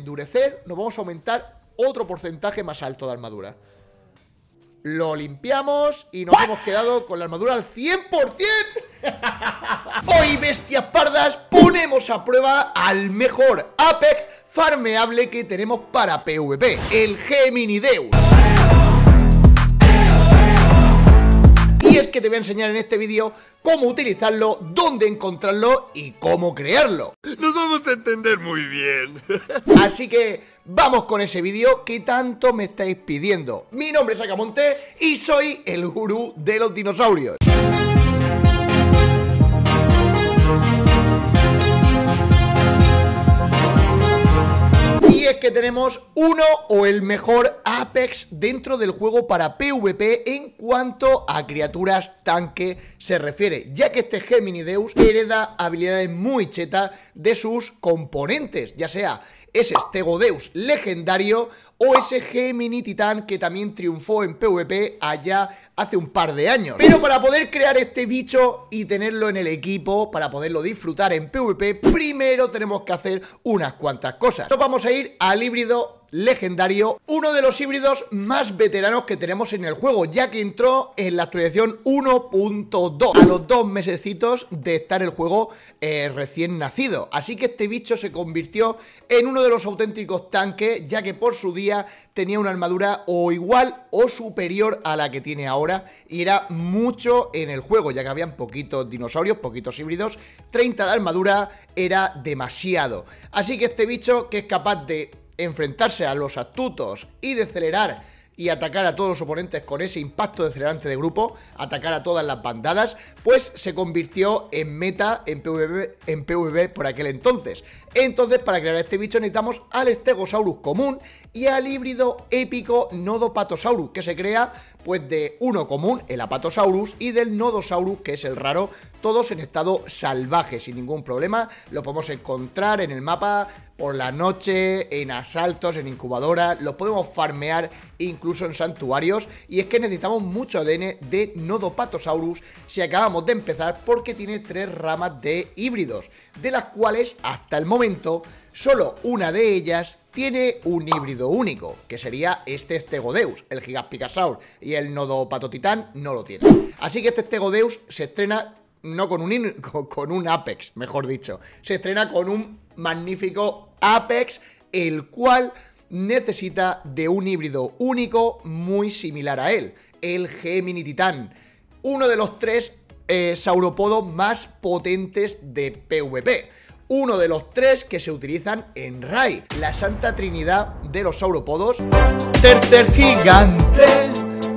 endurecer, nos vamos a aumentar otro porcentaje más alto de armadura. Lo limpiamos y nos hemos quedado con la armadura al 100%. Hoy, bestias pardas, ponemos a prueba al mejor Apex farmeable que tenemos para PvP, el Gemini Deus. que te voy a enseñar en este vídeo cómo utilizarlo, dónde encontrarlo y cómo crearlo. Nos vamos a entender muy bien. Así que vamos con ese vídeo que tanto me estáis pidiendo. Mi nombre es Acamonte y soy el gurú de los dinosaurios. Y es que tenemos uno o el mejor Apex dentro del juego para PvP en cuanto a criaturas tanque se refiere, ya que este Gemini Deus hereda habilidades muy chetas de sus componentes, ya sea ese Stegodeus legendario o ese Gemini Titán que también triunfó en PvP allá hace un par de años. Pero para poder crear este bicho y tenerlo en el equipo, para poderlo disfrutar en PvP, primero tenemos que hacer unas cuantas cosas. Nos vamos a ir al híbrido legendario, uno de los híbridos más veteranos que tenemos en el juego, ya que entró en la actualización 1.2, a los dos mesecitos de estar el juego eh, recién nacido. Así que este bicho se convirtió en uno de los auténticos tanques, ya que por su día tenía una armadura o igual o superior a la que tiene ahora y era mucho en el juego, ya que habían poquitos dinosaurios, poquitos híbridos, 30 de armadura era demasiado. Así que este bicho que es capaz de enfrentarse a los astutos y decelerar y atacar a todos los oponentes con ese impacto decelerante de grupo, atacar a todas las bandadas, pues se convirtió en meta en PvP, en PvP por aquel entonces. Entonces, para crear este bicho necesitamos al Stegosaurus común y al híbrido épico Nodopatosaurus, que se crea pues de uno común, el Apatosaurus, y del Nodosaurus, que es el raro, todos en estado salvaje, sin ningún problema. Lo podemos encontrar en el mapa por la noche, en asaltos, en incubadoras, lo podemos farmear incluso en santuarios. Y es que necesitamos mucho ADN de Nodopatosaurus si acabamos de empezar, porque tiene tres ramas de híbridos, de las cuales hasta el momento momento, solo una de ellas tiene un híbrido único, que sería este Stegodeus. El Gigaspicasaur y el Titán, no lo tiene. Así que este Stegodeus se estrena no con un, con, un Apex, mejor dicho. Se estrena con un magnífico Apex, el cual necesita de un híbrido único muy similar a él, el Gemini Titán. Uno de los tres eh, sauropodos más potentes de PvP uno de los tres que se utilizan en Rai, la santa trinidad de los sauropodos. Tercer gigante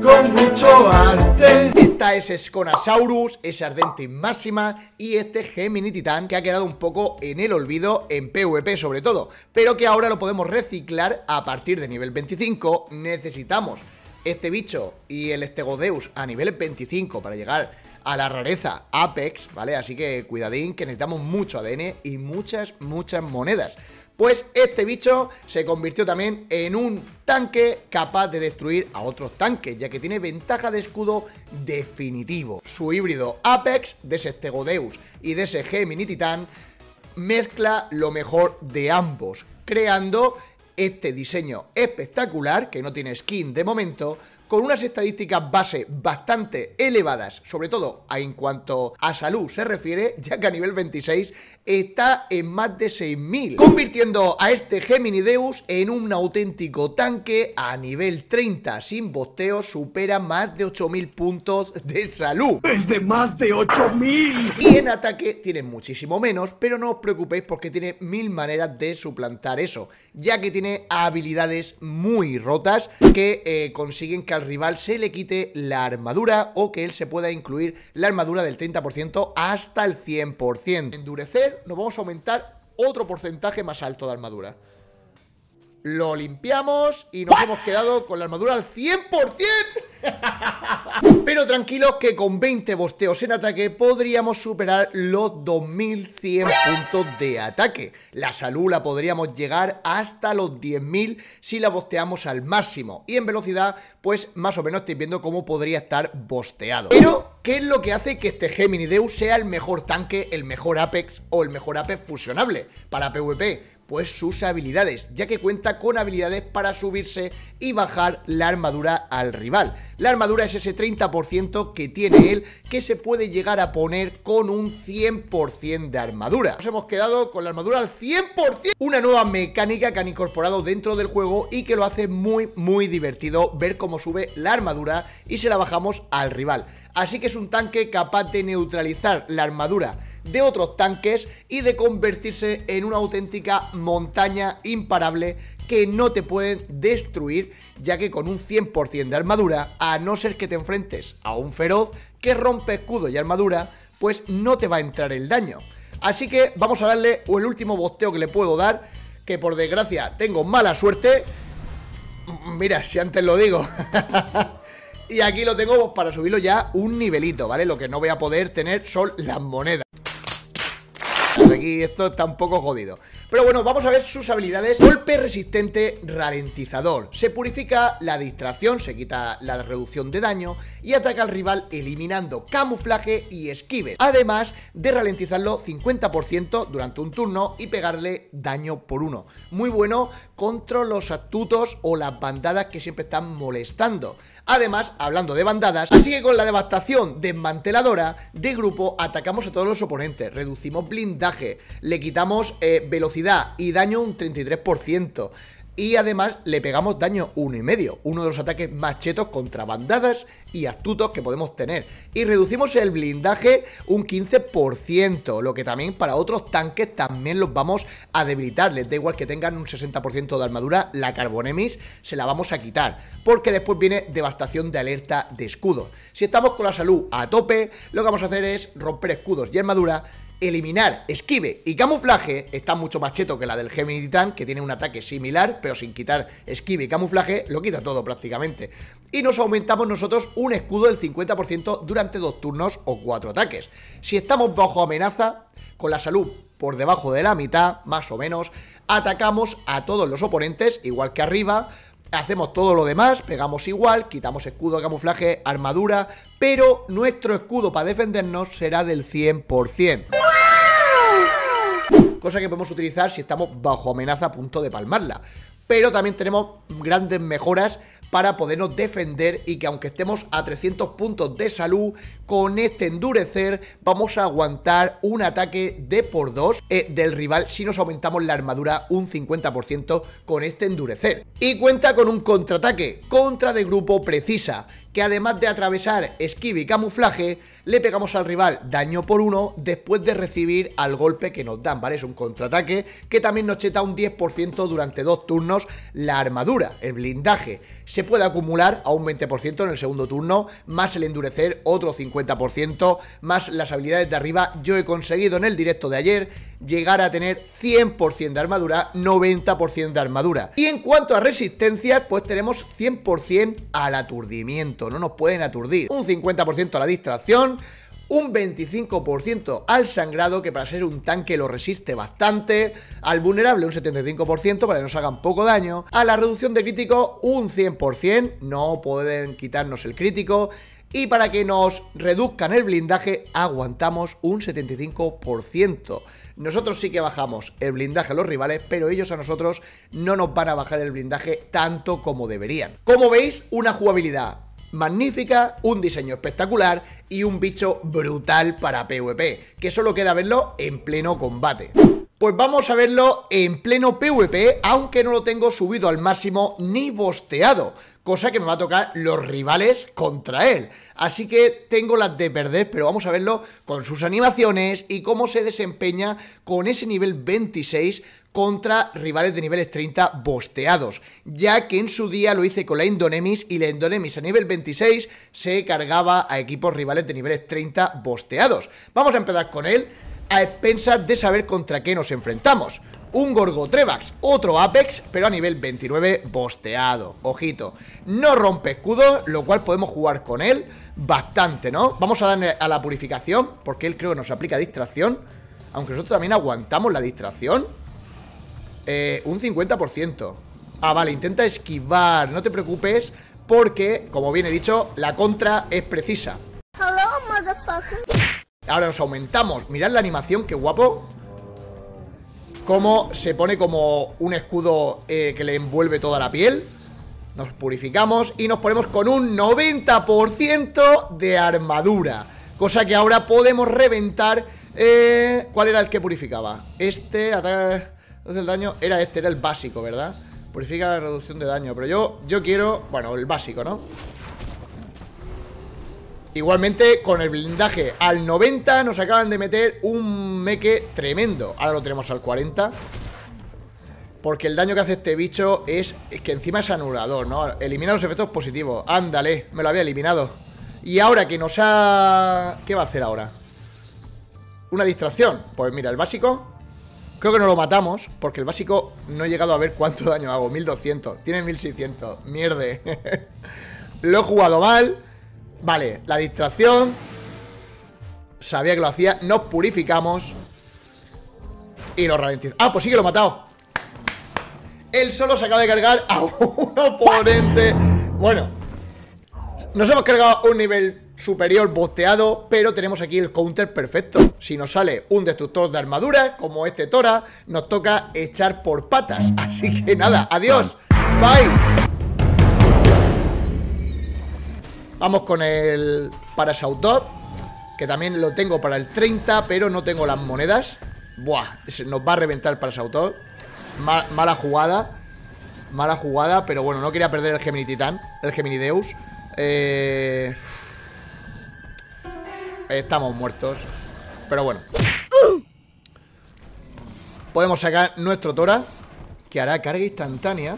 con mucho arte. Esta es Sconasaurus, es Ardente Máxima y este Gemini Titán que ha quedado un poco en el olvido en PvP sobre todo, pero que ahora lo podemos reciclar a partir de nivel 25. Necesitamos este bicho y el Estegodeus a nivel 25 para llegar a la rareza Apex, ¿vale? Así que cuidadín, que necesitamos mucho ADN y muchas, muchas monedas. Pues este bicho se convirtió también en un tanque capaz de destruir a otros tanques, ya que tiene ventaja de escudo definitivo. Su híbrido Apex, de ese Stegodeus y de ese Gemini Titan, mezcla lo mejor de ambos, creando este diseño espectacular, que no tiene skin de momento, con unas estadísticas base bastante elevadas, sobre todo en cuanto a salud se refiere, ya que a nivel 26 está en más de 6.000, convirtiendo a este Gemini Deus en un auténtico tanque a nivel 30, sin bosteo supera más de 8.000 puntos de salud. ¡Es de más de 8.000! Y en ataque tiene muchísimo menos, pero no os preocupéis porque tiene mil maneras de suplantar eso, ya que tiene habilidades muy rotas que eh, consiguen que rival se le quite la armadura o que él se pueda incluir la armadura del 30% hasta el 100%. Endurecer nos vamos a aumentar otro porcentaje más alto de armadura. Lo limpiamos y nos hemos quedado con la armadura al 100%. Pero tranquilos que con 20 bosteos en ataque podríamos superar los 2100 puntos de ataque. La salud la podríamos llegar hasta los 10.000 si la bosteamos al máximo. Y en velocidad, pues más o menos estáis viendo cómo podría estar bosteado. Pero ¿Qué es lo que hace que este Gemini Deus sea el mejor tanque, el mejor Apex o el mejor Apex fusionable para PvP? pues sus habilidades, ya que cuenta con habilidades para subirse y bajar la armadura al rival. La armadura es ese 30% que tiene él, que se puede llegar a poner con un 100% de armadura. Nos hemos quedado con la armadura al 100%. Una nueva mecánica que han incorporado dentro del juego y que lo hace muy, muy divertido ver cómo sube la armadura y se la bajamos al rival. Así que es un tanque capaz de neutralizar la armadura de otros tanques y de convertirse en una auténtica montaña imparable que no te pueden destruir, ya que con un 100% de armadura, a no ser que te enfrentes a un feroz que rompe escudo y armadura, pues no te va a entrar el daño. Así que vamos a darle el último bosteo que le puedo dar, que por desgracia tengo mala suerte. Mira, si antes lo digo. y aquí lo tengo para subirlo ya un nivelito, ¿vale? Lo que no voy a poder tener son las monedas. Pues aquí esto está un poco jodido. Pero bueno, vamos a ver sus habilidades. Golpe resistente ralentizador. Se purifica la distracción, se quita la reducción de daño y ataca al rival eliminando camuflaje y esquive. Además de ralentizarlo 50% durante un turno y pegarle daño por uno. Muy bueno contra los astutos o las bandadas que siempre están molestando. Además, hablando de bandadas, así que con la devastación desmanteladora de grupo atacamos a todos los oponentes, reducimos blindaje, le quitamos eh, velocidad y daño un 33% y además le pegamos daño 1,5, uno de los ataques más chetos contra bandadas y astutos que podemos tener. Y reducimos el blindaje un 15%, lo que también para otros tanques también los vamos a debilitar. Les da igual que tengan un 60% de armadura, la Carbonemis se la vamos a quitar, porque después viene devastación de alerta de escudo. Si estamos con la salud a tope, lo que vamos a hacer es romper escudos y armadura eliminar, esquive y camuflaje está mucho más cheto que la del Gemini Titan, que tiene un ataque similar, pero sin quitar esquive y camuflaje, lo quita todo prácticamente. Y nos aumentamos nosotros un escudo del 50% durante dos turnos o cuatro ataques. Si estamos bajo amenaza, con la salud por debajo de la mitad, más o menos, atacamos a todos los oponentes, igual que arriba, Hacemos todo lo demás, pegamos igual, quitamos escudo, camuflaje, armadura, pero nuestro escudo para defendernos será del 100%. Cosa que podemos utilizar si estamos bajo amenaza a punto de palmarla. Pero también tenemos grandes mejoras para podernos defender y que aunque estemos a 300 puntos de salud, con este endurecer vamos a aguantar un ataque de por 2 eh, del rival si nos aumentamos la armadura un 50% con este endurecer. Y cuenta con un contraataque, contra de grupo precisa, que además de atravesar esquive y camuflaje, le pegamos al rival daño por uno después de recibir al golpe que nos dan, ¿vale? Es un contraataque que también nos cheta un 10% durante dos turnos la armadura, el blindaje. Se puede acumular a un 20% en el segundo turno, más el endurecer otro 50%, más las habilidades de arriba. Yo he conseguido en el directo de ayer llegar a tener 100% de armadura, 90% de armadura. Y en cuanto a resistencias, pues tenemos 100% al aturdimiento, no nos pueden aturdir. Un 50% a la distracción, un 25% al sangrado, que para ser un tanque lo resiste bastante, al vulnerable un 75% para que nos hagan poco daño, a la reducción de crítico un 100%, no pueden quitarnos el crítico, y para que nos reduzcan el blindaje aguantamos un 75%. Nosotros sí que bajamos el blindaje a los rivales, pero ellos a nosotros no nos van a bajar el blindaje tanto como deberían. Como veis, una jugabilidad magnífica, un diseño espectacular y un bicho brutal para PvP, que solo queda verlo en pleno combate. Pues vamos a verlo en pleno PvP, aunque no lo tengo subido al máximo ni bosteado, cosa que me va a tocar los rivales contra él. Así que tengo las de perder, pero vamos a verlo con sus animaciones y cómo se desempeña con ese nivel 26 contra rivales de niveles 30 bosteados, ya que en su día lo hice con la Indonemis y la Indonemis a nivel 26 se cargaba a equipos rivales de niveles 30 bosteados. Vamos a empezar con él a expensas de saber contra qué nos enfrentamos. Un Gorgo otro Apex, pero a nivel 29 bosteado. Ojito, no rompe escudo, lo cual podemos jugar con él bastante, ¿no? Vamos a darle a la purificación, porque él creo que nos aplica distracción. Aunque nosotros también aguantamos la distracción. Eh, un 50%. Ah, vale, intenta esquivar. No te preocupes porque, como bien he dicho, la contra es precisa. Ahora nos aumentamos. Mirad la animación, qué guapo. Cómo se pone como un escudo eh, que le envuelve toda la piel. Nos purificamos y nos ponemos con un 90% de armadura. Cosa que ahora podemos reventar. Eh, ¿Cuál era el que purificaba? Este... Ataca... Entonces el daño era este, era el básico, ¿verdad? Purifica la reducción de daño Pero yo, yo quiero, bueno, el básico, ¿no? Igualmente, con el blindaje al 90 nos acaban de meter un meque tremendo Ahora lo tenemos al 40 Porque el daño que hace este bicho es, es que encima es anulador, ¿no? Elimina los efectos positivos Ándale, me lo había eliminado Y ahora que nos ha... ¿Qué va a hacer ahora? Una distracción Pues mira, el básico Creo que no lo matamos, porque el básico no he llegado a ver cuánto daño hago. 1200, tiene 1600. Mierde. lo he jugado mal. Vale, la distracción. Sabía que lo hacía. Nos purificamos. Y lo ralentizamos. Ah, pues sí que lo he matado. Él solo se acaba de cargar a un oponente. Bueno. Nos hemos cargado un nivel superior bosteado, pero tenemos aquí el counter perfecto. Si nos sale un destructor de armadura, como este Tora, nos toca echar por patas. Así que nada, adiós, bye. Vamos con el Parasautop, que también lo tengo para el 30, pero no tengo las monedas. Buah, nos va a reventar el Parasautop. mala jugada. Mala jugada, pero bueno, no quería perder el Gemini Titan, el Gemini Deus. Eh... Estamos muertos. Pero bueno. Podemos sacar nuestro Tora. Que hará carga instantánea.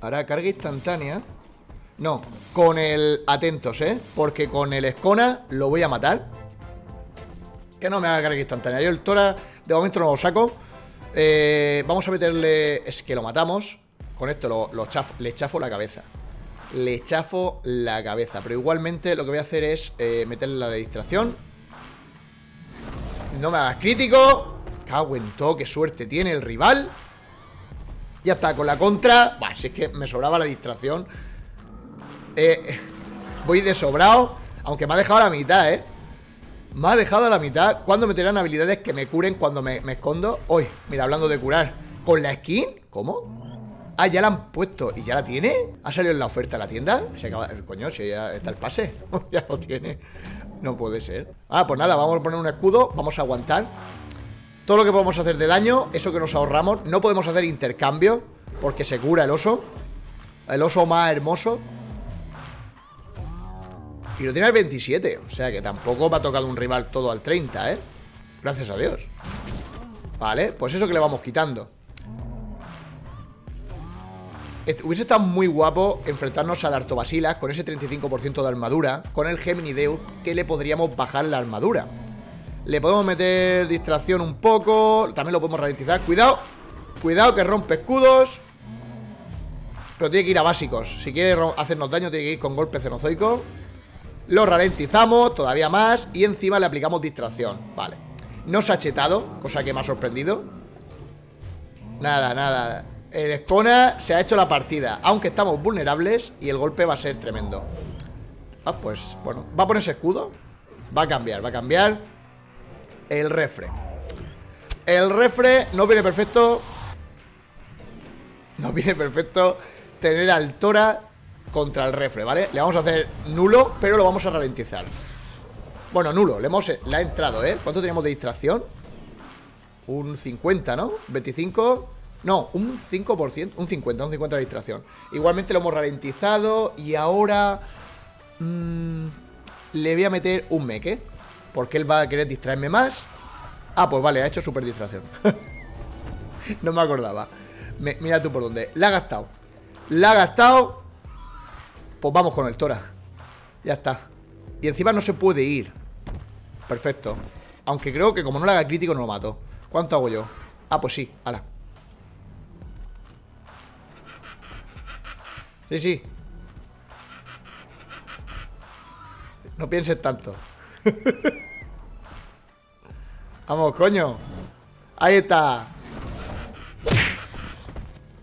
Hará carga instantánea. No, con el... Atentos, ¿eh? Porque con el Escona lo voy a matar. Que no me haga carga instantánea. Yo el Tora de momento no lo saco. Eh, vamos a meterle... Es que lo matamos. Con esto lo, le chafo la cabeza. Le chafo la cabeza. Pero igualmente lo que voy a hacer es eh, meterle la de distracción no me hagas crítico. Cago en qué suerte tiene el rival. Ya está, con la contra. Bueno, si es que me sobraba la distracción. Eh, voy de sobrado. Aunque me ha dejado la mitad, ¿eh? Me ha dejado la mitad. ¿Cuándo me habilidades que me curen cuando me, escondo? Hoy, mira, hablando de curar. ¿Con la skin? ¿Cómo? Ah, ya la han puesto. ¿Y ya la tiene? ¿Ha salido en la oferta la tienda? Se acaba... Coño, si ya está el pase. ya lo tiene. No puede ser. Ah, pues nada, vamos a poner un escudo, vamos a aguantar. Todo lo que podemos hacer de daño, eso que nos ahorramos. No podemos hacer intercambio, porque se cura el oso. El oso más hermoso. Y lo tiene al 27, o sea que tampoco me ha tocado un rival todo al 30, ¿eh? Gracias a Dios. Vale, pues eso que le vamos quitando. Hubiese estado muy guapo enfrentarnos al Artobasilas con ese 35% de armadura, con el Gemini Deus, que le podríamos bajar la armadura. Le podemos meter distracción un poco, también lo podemos ralentizar. ¡Cuidado! Cuidado que rompe escudos. Pero tiene que ir a básicos. Si quiere hacernos daño tiene que ir con golpe cenozoico. Lo ralentizamos todavía más y encima le aplicamos distracción. Vale. No se ha chetado, cosa que me ha sorprendido. Nada, nada. El Skona se ha hecho la partida, aunque estamos vulnerables y el golpe va a ser tremendo. Ah, pues, bueno, va a ponerse escudo. Va a cambiar, va a cambiar el refre. El refre no viene perfecto. No viene perfecto tener al contra el refre, ¿vale? Le vamos a hacer nulo, pero lo vamos a ralentizar. Bueno, nulo, le, hemos, le ha entrado, ¿eh? ¿Cuánto tenemos de distracción? Un 50, ¿no? 25... No, un 5%, un 50, un 50% de distracción. Igualmente lo hemos ralentizado y ahora mm, le voy a meter un meque. Porque él va a querer distraerme más. Ah, pues vale, ha hecho super distracción. no me acordaba. mira tú por dónde. La ha gastado. La ha gastado. Pues vamos con el Tora. Ya está. Y encima no se puede ir. Perfecto. Aunque creo que como no le haga crítico no lo mato. ¿Cuánto hago yo? Ah, pues sí. Ala. Sí, sí. No pienses tanto. Vamos, coño. Ahí está.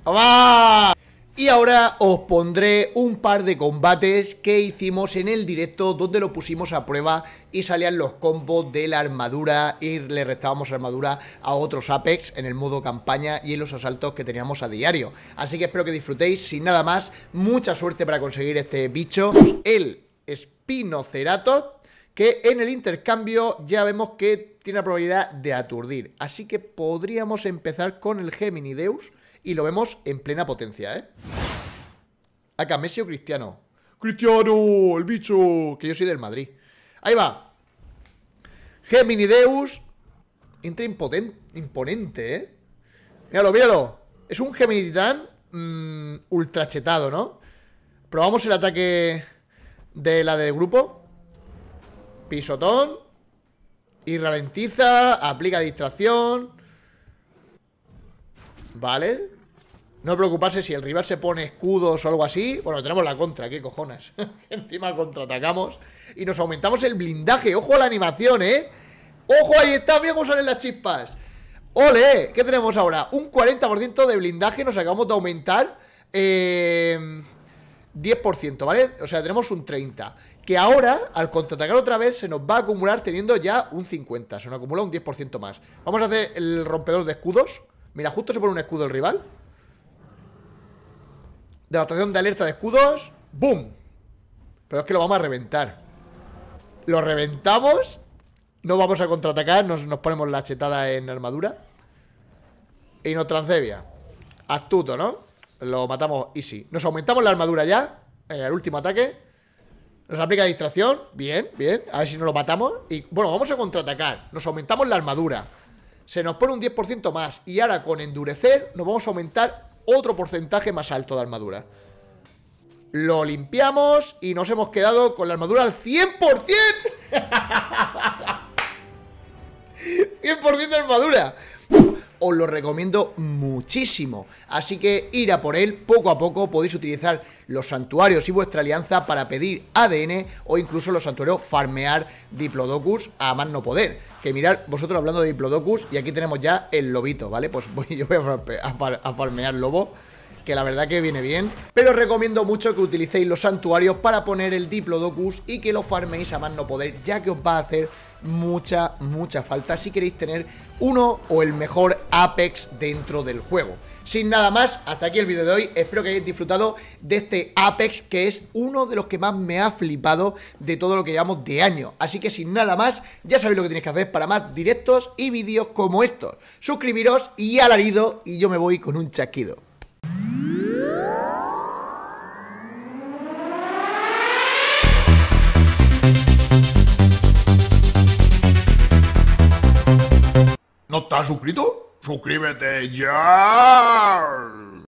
¡Vamos! Y ahora os pondré un par de combates que hicimos en el directo donde lo pusimos a prueba y salían los combos de la armadura y le restábamos armadura a otros Apex en el modo campaña y en los asaltos que teníamos a diario. Así que espero que disfrutéis, sin nada más, mucha suerte para conseguir este bicho, el Spinocerato, que en el intercambio ya vemos que tiene la probabilidad de aturdir. Así que podríamos empezar con el Gemini Deus y lo vemos en plena potencia, ¿eh? Acá, Cristiano. ¡Cristiano! ¡El bicho! Que yo soy del Madrid. Ahí va. Gemini Deus Entra imponente, ¿eh? Míralo, míralo. Es un Gemini Titán mm, ultrachetado, ¿no? Probamos el ataque de la del grupo. Pisotón. Y ralentiza. Aplica distracción. ¿Vale? No preocuparse si el rival se pone escudos o algo así. Bueno, tenemos la contra, qué cojones. Encima contraatacamos y nos aumentamos el blindaje. Ojo a la animación, ¿eh? ¡Ojo, ahí está! Mira cómo salen las chispas. ¡Ole! ¿Qué tenemos ahora? Un 40% de blindaje nos acabamos de aumentar. Eh, 10%, ¿vale? O sea, tenemos un 30%. Que ahora, al contraatacar otra vez, se nos va a acumular teniendo ya un 50%. Se nos acumula un 10% más. Vamos a hacer el rompedor de escudos. Mira, justo se pone un escudo el rival. Devastación de alerta de escudos. ¡Boom! Pero es que lo vamos a reventar. Lo reventamos. No vamos a contraatacar. Nos, ponemos la chetada en armadura. Y nos transevia. Astuto, ¿no? Lo matamos easy. Nos aumentamos la armadura ya. En eh, el último ataque. Nos aplica distracción. Bien, bien. A ver si no lo matamos. Y bueno, vamos a contraatacar. Nos aumentamos la armadura se nos pone un 10% más. Y ahora con endurecer nos vamos a aumentar otro porcentaje más alto de armadura. Lo limpiamos y nos hemos quedado con la armadura al 100%. 100% de armadura os lo recomiendo muchísimo. Así que ir a por él, poco a poco podéis utilizar los santuarios y vuestra alianza para pedir ADN o incluso los santuarios farmear Diplodocus a más no poder. Que mirar, vosotros hablando de Diplodocus y aquí tenemos ya el lobito, ¿vale? Pues yo voy a, farmear lobo que la verdad que viene bien. Pero os recomiendo mucho que utilicéis los santuarios para poner el Diplodocus y que lo farméis a más no poder, ya que os va a hacer mucha, mucha falta si queréis tener uno o el mejor Apex dentro del juego. Sin nada más, hasta aquí el vídeo de hoy. Espero que hayáis disfrutado de este Apex, que es uno de los que más me ha flipado de todo lo que llevamos de año. Así que sin nada más, ya sabéis lo que tenéis que hacer para más directos y vídeos como estos. Suscribiros y alarido, y yo me voy con un chasquido. ¿No estás suscrito? Suscríbete ya.